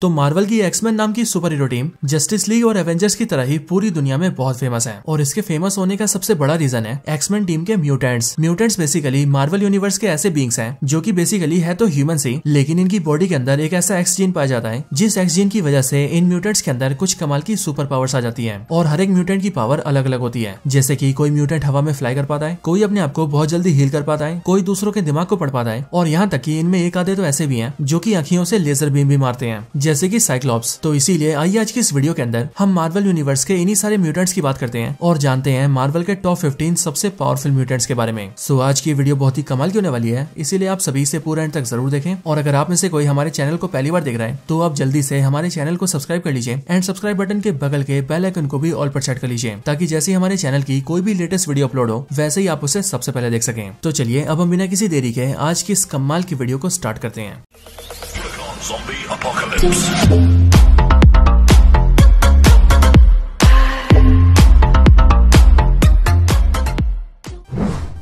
तो मार्वल की एक्समैन नाम की super hero team justice league और एवेंजर्स की तरह ही पूरी दुनिया में बहुत फेमस है और इसके फेमस होने का सबसे बड़ा रीजन है एक्समैन टीम के mutants mutants basically Marvel universe के ऐसे बींग्स हैं जो कि बेसिकली है तो ह्यूमन ही लेकिन इनकी बॉडी के अंदर एक ऐसा एक्स जीन पाया जाता है जिस एक्स जीन की वजह से इन म्यूटेंट्स के अंदर कुछ कमाल की सुपर पावर्स आ जाती है और हर एक म्यूटेंट की पावर अलग अलग होती है जैसे की कोई म्यूटेंट हवा में फ्लाई कर पाता है कोई अपने आप को बहुत जल्दी हील कर पाता है कोई दूसरों के दिमाग को पढ़ पाता है और यहाँ तक की इनमें एक आधे तो ऐसे भी है जो की आंखियों से लेजर बीम भी मारते हैं जैसे की साइक्लॉप्स तो इसीलिए आइए आज की इस वीडियो के अंदर हम मार्वल यूनिवर्स के इन्हीं सारे म्यूटेंट्स की बात करते हैं और जानते हैं मार्वल के टॉप फिफ्टीन सबसे पावरफुल म्यूटेंट्स के बारे में सो आज की वीडियो बहुत ही कमाल की होने वाली है इसीलिए आप सभी से पूरा एंड तक जरूर देखें और अगर आप में से कोई हमारे चैनल को पहली बार देख रहा है तो आप जल्दी से हमारे चैनल को सब्सक्राइब कर लीजिए एंड सब्सक्राइब बटन के बगल के बेल आइकन को भी ऑल पर सेट कर लीजिए ताकि जैसे हमारे चैनल की कोई भी लेटेस्ट वीडियो अपलोड हो वैसे ही आप उसे सबसे पहले देख सकें तो चलिए अब हम बिना किसी देरी के आज की इस कमाल की वीडियो को स्टार्ट करते हैं apocalypse.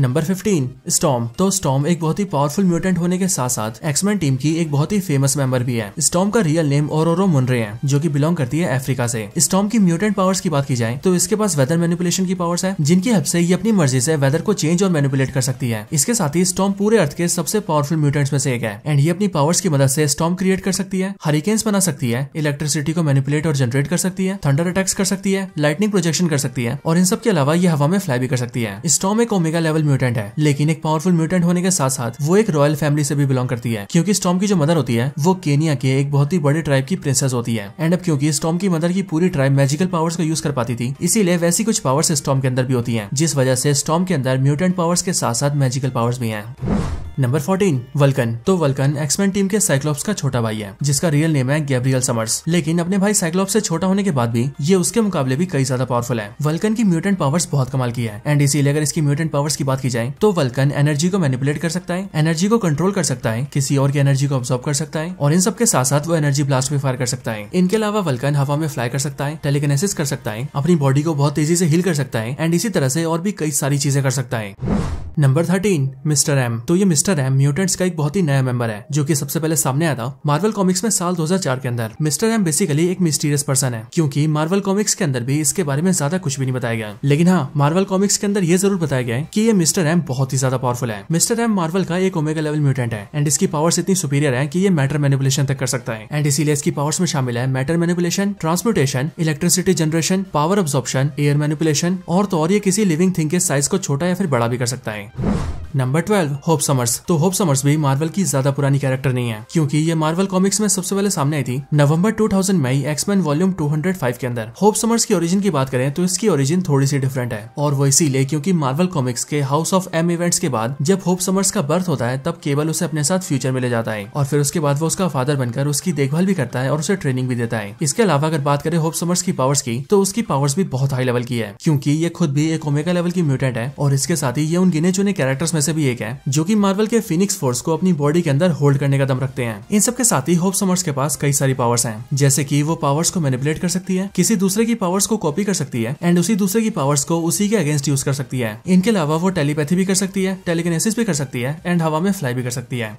नंबर 15 स्टॉम तो स्टॉम एक बहुत ही पावरफुल म्यूटेंट होने के साथ साथ एक्समैन टीम की एक बहुत ही फेमस मेंबर भी है स्टॉम का रियल नेम और मुनरे है जो की बिलोंग करती है अफ्रीका से स्टॉम की म्यूटेंट पावर्स की बात की जाए तो इसके पास वेदर मैनिपुलेशन की पावर्स है जिनकी हब से ये अपनी मर्जी से वेदर को चेंज और मैनिपुलेट कर सकती है इसके साथ ही स्टॉम पूरे अर्थ के सबसे पावरफुल म्यूटेंट्स में से एक है एंड ये अपनी पावर्स की मदद से स्टॉम क्रिएट कर सकती है हरिकेन्स बना सकती है इलेक्ट्रिसिटी को मैनिपुलेट और जनरेट कर सकती है थंडर अटैक्स कर सकती है लाइटनिंग प्रोजेक्शन कर सकती है और इन सब के अलावा ये हवा में फ्लाई भी कर सकती है स्टॉम एक ओमेगा लेवल म्यूटेंट है लेकिन एक पावरफुल म्यूटेंट होने के साथ साथ वो एक रॉयल फैमिली से भी बिलोंग करती है क्योंकि स्टॉम की जो मदर होती है वो केनिया के एक बहुत ही बड़े ट्राइब की प्रिंसेस होती है एंड अब क्योंकि स्टॉम की मदर की पूरी ट्राइब मैजिकल पावर्स का यूज कर पाती थी इसीलिए वैसी कुछ पावर्स स्टॉम के अंदर भी होती है जिस वजह से स्टॉम के अंदर म्यूटेंट पावर्स के साथ साथ मैजिकल पावर्स भी है नंबर फोर्टीन वल्कन तो वल्कन एक्समैन टीम के साइक्लोप्स का छोटा भाई है जिसका रियल नेम है गैब्रियल समर्स लेकिन अपने भाई साइक्लोप से छोटा होने के बाद भी ये उसके मुकाबले भी कई ज्यादा पावरफुल है वल्कन की म्यूटेंट पावर्स बहुत कमाल की है एंड इसीलिए अगर इसकी म्यूटेंट पावर्स की बात की जाए तो वल्कन एनर्जी को मैनिपुलेट कर सकता है एनर्जी को कंट्रोल कर सकता है किसी और की एनर्जी को ऑब्जॉर्व कर सकता है और इन सबके साथ साथ वो एनर्जी ब्लास्ट भी फायर कर सकता है इनके अलावा वल्कन हवा में फ्लाई कर सकता है टेलीकनेसिस कर सकता है अपनी बॉडी को बहुत तेजी से हील कर सकता है एंड इसी तरह से और भी कई सारी चीजें कर सकता है नंबर थर्टीन मिस्टर एम तो ये मिस्टर एम म्यूटेंट्स का एक बहुत ही नया मेंबर है जो कि सबसे पहले सामने आया था मार्वल कॉमिक्स में साल 2004 के अंदर मिस्टर एम बेसिकली एक मिस्टीरियस पर्सन है क्योंकि मार्वल कॉमिक्स के अंदर भी इसके बारे में ज्यादा कुछ भी नहीं बताया गया लेकिन हाँ मार्वल कॉमिक्स के अंदर ये जरूर बताया गया है ये मिस्टर एम बहुत ही ज्यादा पावरफुल है मिस्टर एम मार्वल का एक ओमेगा लेवल म्यूटेंट है एंड इसकी पावर इतनी सुपीरियर है की ये मैटर मेनिपुलेशन तक कर सकता है एंड इसीलिए इसकी पावर्स में शामिल है matter manipulation transportation electricity generation power absorption air manipulation और तो और ये किसी लिविंग थिंग के साइज को छोटा या फिर बड़ा भी कर सकता है Bye. Number twelve Hope Summers तो होप समर्स भी मार्वल की ज्यादा पुरानी कैरेक्टर नहीं है क्योंकि ये मार्वल कॉमिक्स में सबसे पहले सामने आई थी नवंबर 2000 में एक्समैन वॉल्यूम 205 के अंदर होप समर्स की ओरिजिन की बात करें तो इसकी ओरिजिन थोड़ी सी डिफरेंट है और वो इसीलिए क्योंकि मार्वल कॉमिक्स के हाउस ऑफ एम इवेंट्स के बाद जब होप समर्स का बर्थ होता है तब केवल उसे अपने साथ फ्यूचर में ले जाता है और फिर उसके बाद वो उसका फादर बनकर उसकी देखभाल भी करता है और उसे ट्रेनिंग भी देता है इसके अलावा अगर बात करें होप समर्स की पावर्स की तो उसकी पावर्स भी बहुत हाई लेवल की है क्योंकि ये खुद भी एक ओमेगा लेवल की म्यूटेंट है और इसके साथ ही ये उन गिने चुने कैरेक्टर्स में से भी एक है जो की मार्वल के फिनिक्स फोर्स को अपनी बॉडी के अंदर होल्ड करने का दम रखते हैं इन सबके साथ ही होप समर्स के पास कई सारी पावर्स हैं जैसे कि वो पावर्स को मैनिपुलेट कर सकती है किसी दूसरे की पावर्स को कॉपी कर सकती है एंड उसी दूसरे की पावर्स को उसी के अगेंस्ट यूज कर सकती है इनके अलावा वो टेलीपैथी भी कर सकती है टेलीकिनेसिस भी कर सकती है एंड हवा में फ्लाई भी कर सकती है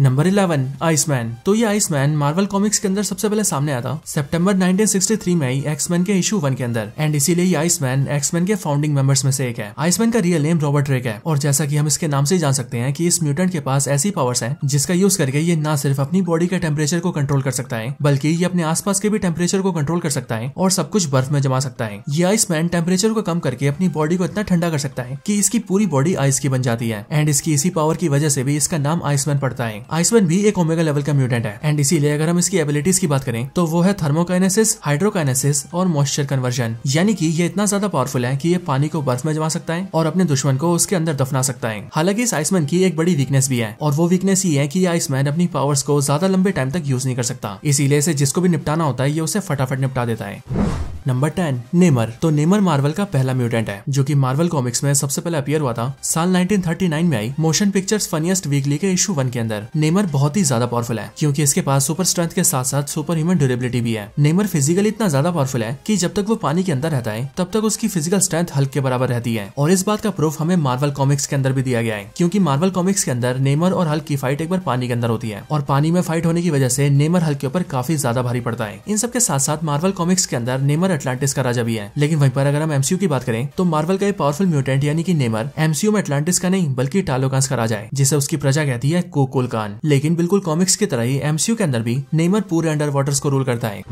नंबर इलेवन आइसमैन तो ये आइसमैन मार्वल कॉमिक्स के अंदर सबसे पहले सामने आया था सितंबर 1963 में ही एक्समैन के इशू वन के अंदर एंड इसीलिए आइसमैन एक्समैन के फाउंडिंग मेंबर्स में से एक है आइसमैन का रियल नेम रॉबर्ट रेक है और जैसा कि हम इसके नाम से जान सकते हैं कि इस म्यूटेंट के पास ऐसी पावर्स है जिसका यूज करके ये ना सिर्फ अपनी बॉडी के टेम्परेचर को कंट्रोल कर सकता है बल्कि ये अपने आसपास के भी टेम्परेचर को कंट्रोल कर सकता है और सब कुछ बर्फ में जमा सकता है ये आइसमैन टेम्परेचर को कम करके अपनी बॉडी को इतना ठंडा कर सकता है की इसकी पूरी बॉडी आइस की बन जाती है एंड इसकी इसी पावर की वजह से भी इसका नाम आइसमैन पड़ता है आइसमैन भी एक ओमेगा लेवल का म्यूटेंट है एंड इसीलिए अगर हम इसकी एबिलिटीज की बात करें तो वो है थर्मोकाइनेसिस हाइड्रोकाइनेसिस और मॉइस्चर कन्वर्जन यानी कि ये इतना ज्यादा पावरफुल है कि ये पानी को बर्फ में जमा सकता है और अपने दुश्मन को उसके अंदर दफना सकता है हालांकि इस आइसमैन की एक बड़ी वीकनेस भी है और वो वीकनेस ये है कि आइसमैन अपनी पावर्स को ज्यादा लंबे टाइम तक यूज नहीं कर सकता इसीलिए इसे जिसको भी निपटाना होता है ये उसे फटाफट निपटा देता है नंबर टेन नेमर तो नेमर मार्वल का पहला म्यूटेंट है जो की मार्वल कॉमिक्स में सबसे पहले अपियर हुआ था साल 1939 में आई मोशन पिक्चर्स फनीस्ट वीकली के इशू वन के अंदर नेमर बहुत ही ज्यादा पावरफुल है क्योंकि इसके पास सुपर स्ट्रेंथ के साथ साथ सुपर ह्यूमन ड्यूरेबिलिटी भी है नेमर फिजिकली इतना ज्यादा पावरफुल है कि जब तक वो पानी के अंदर रहता है तब तक उसकी फिजिकल स्ट्रेंथ हल्क के बराबर रहती है और इस बात का प्रूफ हमें मार्वल कॉमिक्स के अंदर भी दिया गया है क्योंकि मार्वल कॉमिक्स के अंदर नेमर और हल्क की फाइट एक बार पानी के अंदर होती है और पानी में फाइट होने की वजह से नेमर हल्क के ऊपर काफी ज्यादा भारी पड़ता है इन सबके साथ साथ मार्वल कॉमिक्स के अंदर नेमर अटलांटिस का राजा भी है लेकिन वहीं पर अगर हम एमसीयू की बात करें तो मार्वल का एक पावरफुल म्यूटेंट यानी कि नेमर एमसीयू में अटलांटिस का नहीं बल्कि टालोकांस का राजा है जिसे उसकी प्रजा कहती है कोकोल कान लेकिन बिल्कुल कॉमिक्स की तरह ही एमसीयू के अंदर भी नेमर पूरे अंडर वाटर्स को रूल करता है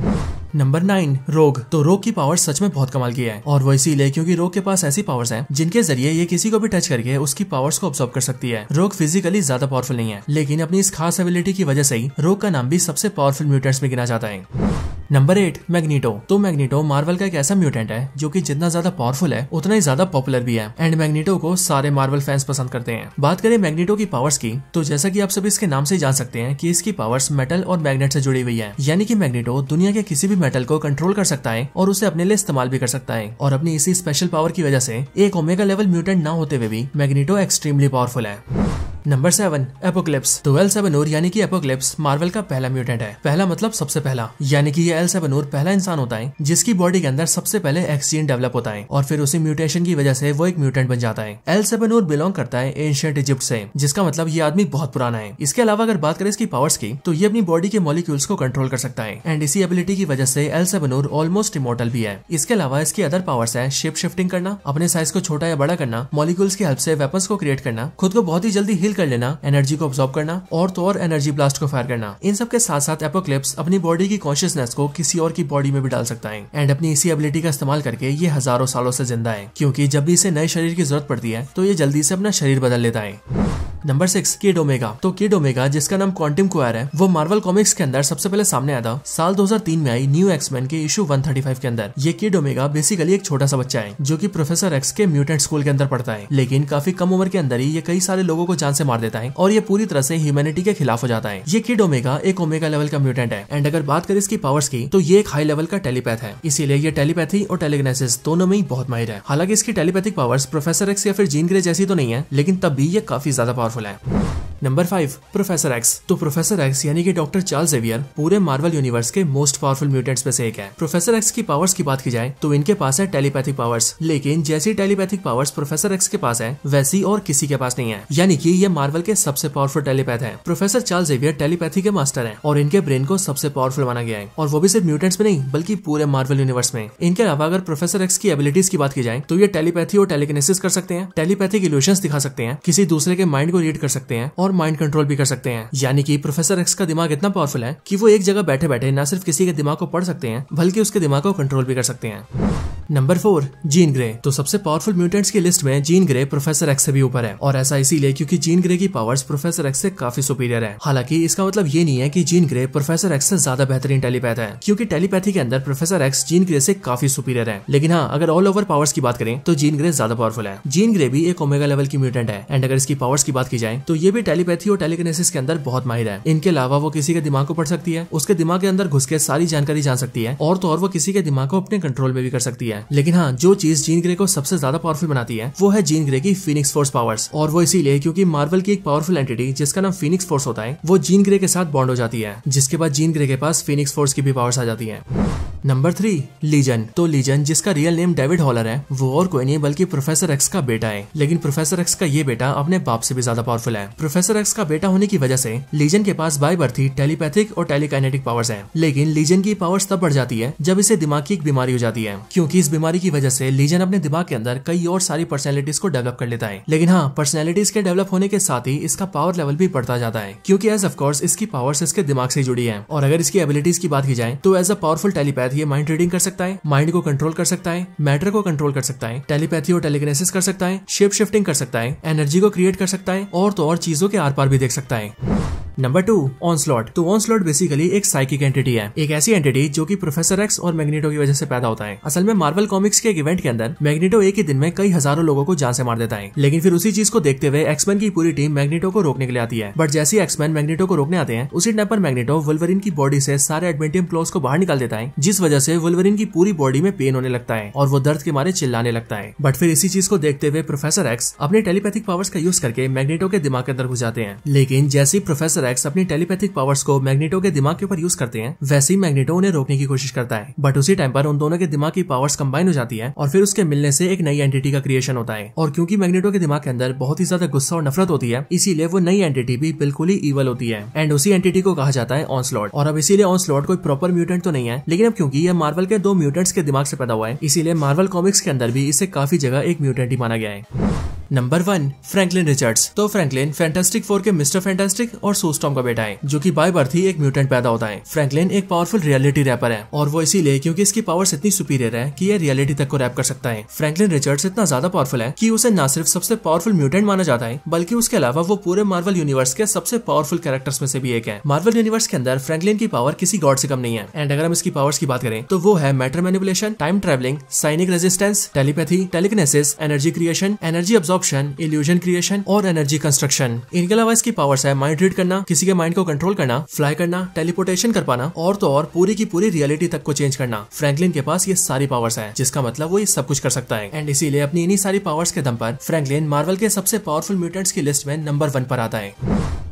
नंबर नाइन रोग तो रोग की पावर सच में बहुत कमाल की है और वो इसीलिए क्योंकि रोग के पास ऐसी पावर्स हैं जिनके जरिए ये किसी को भी टच करके उसकी पावर्स को ऑब्जॉर्व कर सकती है रोग फिजिकली ज्यादा पावरफुल नहीं है लेकिन अपनी इस खास एबिलिटी की वजह से ही रोग का नाम भी सबसे पावरफुल म्यूटेंट्स में गिना जाता है नंबर एट मैग्नीटो तो मैग्नीटो मार्वल का एक ऐसा म्यूटेंट है जो कि जितना ज्यादा पावरफुल है उतना ही ज्यादा पॉपुलर भी है एंड मैग्नीटो को सारे मार्वल फैंस पसंद करते हैं बात करें मैग्नीटो की पावर्स की तो जैसा कि आप सब इसके नाम से जान सकते हैं कि इसकी पावर्स मेटल और मैग्नेट से जुड़ी हुई है यानी कि मैग्नीटो दुनिया के किसी भी मेटल को कंट्रोल कर सकता है और उसे अपने लिए इस्तेमाल भी कर सकता है और अपनी इसी स्पेशल पावर की वजह से एक ओमेगा लेवल म्यूटेंट ना होते हुए भी मैग्नीटो एक्सट्रीमली पावरफुल है नंबर सेवन एपोक्लिप्स तो एल सेबनोर यानी कि एपोक्लिप्स मार्वल का पहला म्यूटेंट है पहला मतलब सबसे पहला यानी कि ये एल सेबनोर पहला इंसान होता है जिसकी बॉडी के अंदर सबसे पहले एक्सीजन डेवलप होता है और फिर उसी म्यूटेशन की वजह से वो एक म्यूटेंट बन जाता है एल सेबनोर बिलोंग करता है एंशियंट इजिप्ट से जिसका मतलब ये आदमी बहुत पुराना है इसके अलावा अगर बात करें इसकी पावर्स की तो ये अपनी बॉडी के मॉलिक्यूल्स को कंट्रोल कर सकता है एंड इसी एबिलिटी की वजह से एल सेबनोर ऑलमोस्ट इमोटल भी है इसके अलावा इसकी अदर पावर्स है शेप शिफ्टिंग करना अपने साइज को छोटा या बड़ा करना मॉलिक्यूल्स की हेल्प से वेपन्स को क्रिएट करना खुद को बहुत ही जल्दी हिल हील कर लेना एनर्जी को ऑब्जॉर्व करना और तो और एनर्जी ब्लास्ट को फायर करना इन सब के साथ साथ एपोक्लिप्स अपनी बॉडी की कॉन्शियसनेस को किसी और की बॉडी में भी डाल सकता है एंड अपनी इसी एबिलिटी का इस्तेमाल करके ये हजारों सालों से जिंदा है क्योंकि जब भी इसे नए शरीर की जरूरत पड़ती है तो ये जल्दी से अपना शरीर बदल लेता है नंबर सिक्स किड ओमेगा तो किड ओमेगा जिसका नाम क्वांटम क्वार है वो मार्वल कॉमिक्स के अंदर सबसे पहले सामने आया था साल 2003 में आई न्यू एक्समैन के इशू 135 के अंदर ये किड ओमेगा बेसिकली एक छोटा सा बच्चा है जो की प्रोफेसर एक्स के म्यूटेंट स्कूल के अंदर पढ़ता है लेकिन काफी कम उम्र के अंदर ही ये कई सारे लोगों को जान से मार देता है और ये पूरी तरह से ह्यूमैनिटी के खिलाफ हो जाता है ये किड ओमेगा एक ओमेगा लेवल का म्यूटेंट है एंड अगर बात करें इसकी पावर्स की तो ये एक हाई लेवल का टेलीपैथ है इसीलिए ये टेलीपैथी और टेलीग्नेसिस दोनों में ही बहुत माहिर है हालांकि इसकी टेलीपैथिक पावर्स प्रोफेसर एक्स या फिर जीन ग्रे जैसी तो नहीं है लेकिन तब भी ये काफी ज्यादा पावर पावरफुल है नंबर फाइव प्रोफेसर एक्स तो प्रोफेसर एक्स यानी कि डॉक्टर चार्ल्स जेवियर पूरे मार्वल यूनिवर्स के मोस्ट पावरफुल म्यूटेंट्स में से एक है प्रोफेसर एक्स की पावर्स की बात की जाए तो इनके पास है टेलीपैथिक पावर्स लेकिन जैसी टेलीपैथिक पावर्स प्रोफेसर एक्स के पास है वैसी और किसी के पास नहीं है यानी कि ये मार्वल के सबसे पावरफुल टेलीपैथ है प्रोफेसर चार्ल्स जेवियर टेलीपैथी के मास्टर है और इनके ब्रेन को सबसे पावरफुल माना गया है और वो भी सिर्फ म्यूटेंट्स में नहीं बल्कि पूरे मार्वल यूनिवर्स में इनके अलावा अगर प्रोफेसर एक्स की एबिलिटीज की बात की जाए तो ये टेलीपैथी और टेलीकनेसिस कर सकते हैं टेलीपैथिक इल्यूशन दिखा सकते हैं किसी दूसरे के माइंड को रीड कर सकते हैं और और माइंड कंट्रोल भी कर सकते हैं यानी कि प्रोफेसर एक्स का दिमाग इतना पावरफुल है कि वो एक जगह बैठे बैठे न सिर्फ किसी के दिमाग को पढ़ सकते हैं बल्कि उसके दिमाग को कंट्रोल भी कर सकते हैं नंबर फोर जीन ग्रे तो सबसे पावरफुल म्यूटेंट्स की लिस्ट में जीन ग्रे प्रोफेसर एक्स से भी ऊपर है और ऐसा इसीलिए क्योंकि जीन ग्रे की पावर्स प्रोफेसर एक्स से काफी सुपीरियर है हालांकि इसका मतलब ये नहीं है कि जीन ग्रे प्रोफेसर एक्स से ज्यादा बेहतरीन टेलीपैथ है क्योंकि टेलीपैथी के अंदर प्रोफेसर एक्स जीन ग्रे से काफी सुपीरियर है लेकिन हाँ अगर ऑल ओवर पावर्स की बात करें तो जीन ग्रे ज्यादा पावरफुल है जीन ग्रे भी एक ओमेगा लेवल की म्यूटेंट है एंड अगर इसकी पावर्स की बात की जाए तो ये भी टेलीपैथी और टेलीकनेसिस के अंदर बहुत माहिर है इनके अलावा वो किसी के दिमाग को पढ़ सकती है उसके दिमाग के अंदर घुस के सारी जानकारी जान सकती है और तो और वो किसी के दिमाग को अपने कंट्रोल में भी कर सकती है है लेकिन हाँ जो चीज जीन ग्रे को सबसे ज्यादा पावरफुल बनाती है वो है जीन ग्रे की फिनिक्स फोर्स पावर्स और वो इसीलिए क्योंकि मार्वल की एक पावरफुल एंटिटी जिसका नाम फिनिक्स फोर्स होता है वो जीन ग्रे के साथ बॉन्ड हो जाती है जिसके बाद जीन ग्रे के पास फिनिक्स फोर्स की भी पावर्स आ जाती है नंबर थ्री लीजन तो लीजन जिसका रियल नेम डेविड हॉलर है वो और कोई नहीं बल्कि प्रोफेसर एक्स का बेटा है लेकिन प्रोफेसर एक्स का ये बेटा अपने बाप से भी ज्यादा पावरफुल है प्रोफेसर एक्स का बेटा होने की वजह से लीजन के पास बाय बर्थ ही टेलीपैथिक और टेलीकाइनेटिक पावर्स हैं लेकिन लीजन की पावर्स तब बढ़ जाती है जब इसे दिमाग की एक बीमारी हो जाती है क्योंकि इस बीमारी की वजह से लीजन अपने दिमाग के अंदर कई और सारी पर्सनैलिटीज को डेवलप कर लेता है लेकिन हाँ पर्सनैलिटीज के डेवलप होने के साथ ही इसका पावर लेवल भी बढ़ता जाता है क्यूँकी एज ऑफकोर्स इसकी पावर्स इसके दिमाग से जुड़ी है और अगर इसकी एबिलिटीज की बात की जाए तो एज अ पावरफुल टेलीपैथ साथ ये माइंड रीडिंग कर सकता है माइंड को कंट्रोल कर सकता है मैटर को कंट्रोल कर सकता है टेलीपैथी और टेलीग्रेसिस कर सकता है शेप शिफ्टिंग कर सकता है एनर्जी को क्रिएट कर सकता है और तो और चीजों के आर पार भी देख सकता है नंबर टू ऑनस्लॉट तो ऑनस्लॉट बेसिकली एक साइकिक एंटिटी है एक ऐसी एंटिटी जो कि प्रोफेसर एक्स और मैग्नेटो की वजह से पैदा होता है असल में मार्वल कॉमिक्स के एक इवेंट के अंदर मैग्नेटो एक ही दिन में कई हजारों लोगों को जान से मार देता है लेकिन फिर उसी चीज को देखते हुए एक्समैन की पूरी टीम मैग्नेटो को रोकने के लिए आती है बट जैसे एक्समैन मैग्नेटो को रोकने आते हैं उसी टाइम पर मैग्नेटो वुलवरिन की बॉडी से सारे एडमेंटियम क्लोज को बाहर निकाल देता है जिस वजह से वुलवरिन की पूरी बॉडी में पेन होने लगता है और वो दर्द के मारे चिल्लाने लगता है बट फिर इसी चीज को देखते हुए प्रोफेसर एक्स अपने टेलीपैथिक पावर्स का यूज करके मैग्नेटो के दिमाग के अंदर घुस जाते हैं लेकिन जैसे ही प्रोफेसर प्रोफेसर एक्स अपनी टेलीपैथिक पावर्स को मैग्नेटो के दिमाग के ऊपर यूज करते हैं वैसे ही मैग्नेटो उन्हें रोकने की कोशिश करता है बट उसी टाइम पर उन दोनों के दिमाग की पावर्स कंबाइन हो जाती है और फिर उसके मिलने से एक नई एंटिटी का क्रिएशन होता है और क्योंकि मैग्नेटो के दिमाग के अंदर बहुत ही ज्यादा गुस्सा और नफरत होती है इसीलिए वो नई एंटिटी भी बिल्कुल ही इवल होती है एंड उसी एंटिटी को कहा जाता है ऑनस्लॉट और अब इसीलिए ऑनस्लॉट कोई प्रॉपर म्यूटेंट तो नहीं है लेकिन अब क्योंकि यह मार्वल के दो म्यूटेंट्स के दिमाग से पैदा हुआ है इसीलिए मार्वल कॉमिक्स के अंदर भी इसे काफी जगह एक म्यूटेंट ही माना गया है नंबर वन फ्रैंकलिन रिचर्ड्स तो फ्रैंकलिन फैंटास्टिक फोर के मिस्टर फैंटास्टिक और सोस्टॉम का बेटा है जो की बाय बर्थ ही एक म्यूटेंट पैदा होता है फ्रैंकलिन एक पावरफुल रियलिटी रैपर है और वो इसीलिए क्योंकि इसकी पावर्स इतनी सुपीरियर है कि ये रियलिटी तक को रैप कर सकता है फ्रैंकलिन रिचर्ड्स इतना ज्यादा पावरफुल है कि उसे न सिर्फ सबसे पावरफुल म्यूटेंट माना जाता है बल्कि उसके अलावा वो पूरे मार्वल यूनिवर्स के सबसे पावरफुल कैरेक्टर्स में से भी एक है मार्वल यूनिवर्स के अंदर फ्रैंकलिन की पावर किसी गॉड से कम नहीं है एंड अगर हम इसकी पावर्स की बात करें तो वो है matter manipulation time travelling psionic resistance telepathy telekinesis energy creation energy absorb absorption illusion creation और एनर्जी कंस्ट्रक्शन इनके अलावा इसकी पावर्स है माइंड रीड करना किसी के माइंड को कंट्रोल करना फ्लाई करना टेलीपोर्टेशन कर पाना और तो और पूरी की पूरी रियलिटी तक को चेंज करना फ्रैंकलिन के पास ये सारी पावर्स है जिसका मतलब वो ये सब कुछ कर सकता है एंड इसीलिए अपनी इन्हीं सारी पावर्स के दम पर फ्रैंकलिन मार्वल के सबसे पावरफुल म्यूटेंट्स की लिस्ट में नंबर वन पर आता है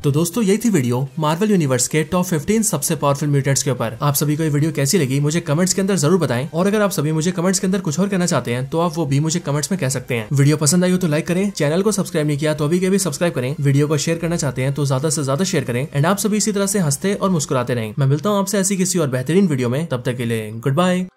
तो दोस्तों यही थी वीडियो मार्वल यूनिवर्स के टॉप 15 सबसे पावरफुल म्यूटेंट्स के ऊपर आप सभी को ये वीडियो कैसी लगी मुझे कमेंट्स के अंदर जरूर बताएं और अगर आप सभी मुझे कमेंट्स के अंदर कुछ और कहना चाहते हैं तो आप वो भी मुझे कमेंट्स में कह सकते हैं वीडियो पसंद आई हो तो लाइक करें चैनल को सब्सक्राइब नहीं किया तो अभी के भी सब्सक्राइब करें वीडियो को शेयर करना चाहते हैं तो ज्यादा से ज्यादा शेयर करें एंड आप सभी इसी तरह से हंसते और मुस्कुराते रहें मैं मिलता हूँ आपसे ऐसी किसी और बेहतरीन वीडियो में तब तक के लिए गुड बाय